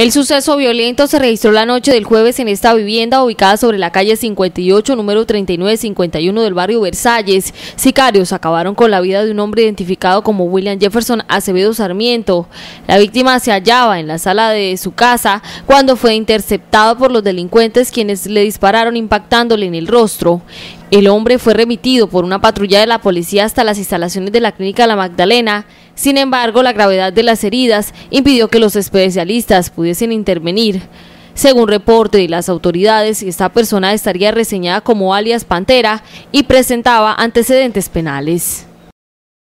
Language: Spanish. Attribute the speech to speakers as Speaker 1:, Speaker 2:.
Speaker 1: El suceso violento se registró la noche del jueves en esta vivienda ubicada sobre la calle 58, número 3951 del barrio Versalles. Sicarios acabaron con la vida de un hombre identificado como William Jefferson Acevedo Sarmiento. La víctima se hallaba en la sala de su casa cuando fue interceptado por los delincuentes quienes le dispararon impactándole en el rostro. El hombre fue remitido por una patrulla de la policía hasta las instalaciones de la clínica La Magdalena, sin embargo, la gravedad de las heridas impidió que los especialistas pudiesen intervenir. Según reporte de las autoridades, esta persona estaría reseñada como alias Pantera y presentaba antecedentes penales.